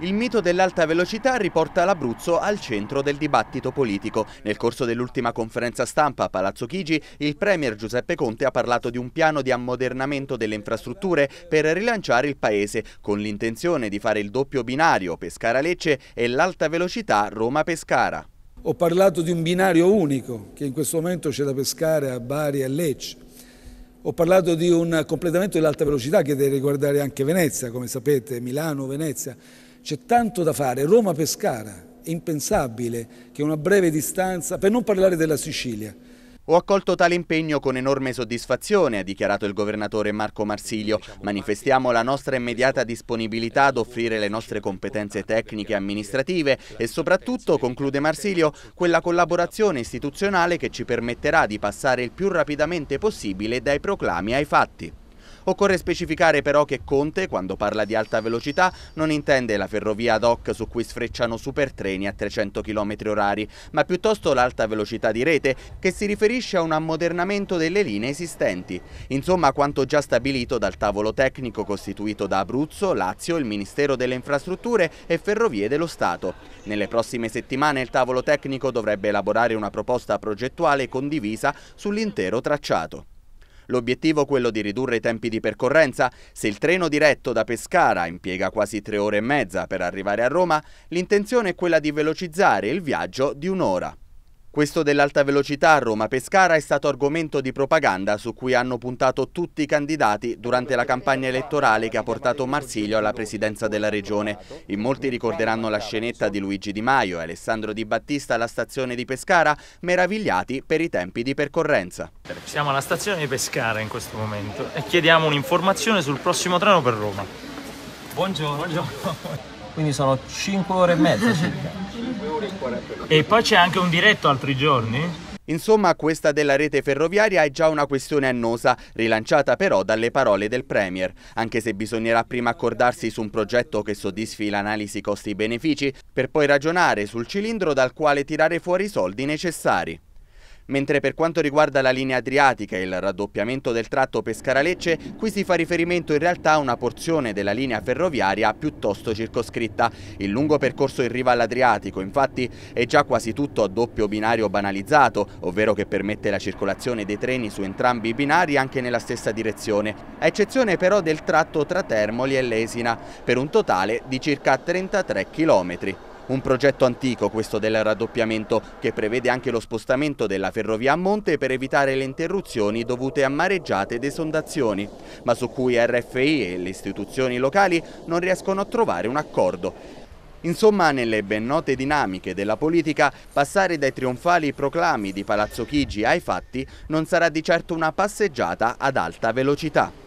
Il mito dell'alta velocità riporta l'Abruzzo al centro del dibattito politico. Nel corso dell'ultima conferenza stampa a Palazzo Chigi, il Premier Giuseppe Conte ha parlato di un piano di ammodernamento delle infrastrutture per rilanciare il Paese, con l'intenzione di fare il doppio binario Pescara-Lecce e l'alta velocità Roma-Pescara. Ho parlato di un binario unico, che in questo momento c'è da pescare a Bari e a Lecce. Ho parlato di un completamento dell'alta velocità che deve riguardare anche Venezia, come sapete, Milano, Venezia. C'è tanto da fare. Roma-Pescara, è impensabile che una breve distanza, per non parlare della Sicilia, ho accolto tale impegno con enorme soddisfazione, ha dichiarato il governatore Marco Marsilio. Manifestiamo la nostra immediata disponibilità ad offrire le nostre competenze tecniche e amministrative e soprattutto, conclude Marsilio, quella collaborazione istituzionale che ci permetterà di passare il più rapidamente possibile dai proclami ai fatti. Occorre specificare però che Conte, quando parla di alta velocità, non intende la ferrovia ad hoc su cui sfrecciano supertreni a 300 km orari, ma piuttosto l'alta velocità di rete, che si riferisce a un ammodernamento delle linee esistenti. Insomma, quanto già stabilito dal tavolo tecnico costituito da Abruzzo, Lazio, il Ministero delle Infrastrutture e Ferrovie dello Stato. Nelle prossime settimane il tavolo tecnico dovrebbe elaborare una proposta progettuale condivisa sull'intero tracciato. L'obiettivo è quello di ridurre i tempi di percorrenza. Se il treno diretto da Pescara impiega quasi tre ore e mezza per arrivare a Roma, l'intenzione è quella di velocizzare il viaggio di un'ora. Questo dell'alta velocità a Roma-Pescara è stato argomento di propaganda su cui hanno puntato tutti i candidati durante la campagna elettorale che ha portato Marsilio alla presidenza della regione. In molti ricorderanno la scenetta di Luigi Di Maio e Alessandro Di Battista alla stazione di Pescara, meravigliati per i tempi di percorrenza. Siamo alla stazione di Pescara in questo momento e chiediamo un'informazione sul prossimo treno per Roma. Buongiorno. Buongiorno. Quindi sono 5 ore e mezza circa. E poi c'è anche un diretto altri giorni? Insomma, questa della rete ferroviaria è già una questione annosa, rilanciata però dalle parole del Premier. Anche se bisognerà prima accordarsi su un progetto che soddisfi l'analisi costi-benefici, per poi ragionare sul cilindro dal quale tirare fuori i soldi necessari. Mentre per quanto riguarda la linea adriatica e il raddoppiamento del tratto Pescara-Lecce, qui si fa riferimento in realtà a una porzione della linea ferroviaria piuttosto circoscritta. Il lungo percorso in riva all'Adriatico, infatti, è già quasi tutto a doppio binario banalizzato, ovvero che permette la circolazione dei treni su entrambi i binari anche nella stessa direzione, a eccezione però del tratto tra Termoli e Lesina, per un totale di circa 33 chilometri. Un progetto antico questo del raddoppiamento che prevede anche lo spostamento della ferrovia a monte per evitare le interruzioni dovute a mareggiate ed esondazioni, ma su cui RFI e le istituzioni locali non riescono a trovare un accordo. Insomma, nelle ben note dinamiche della politica, passare dai trionfali proclami di Palazzo Chigi ai fatti non sarà di certo una passeggiata ad alta velocità.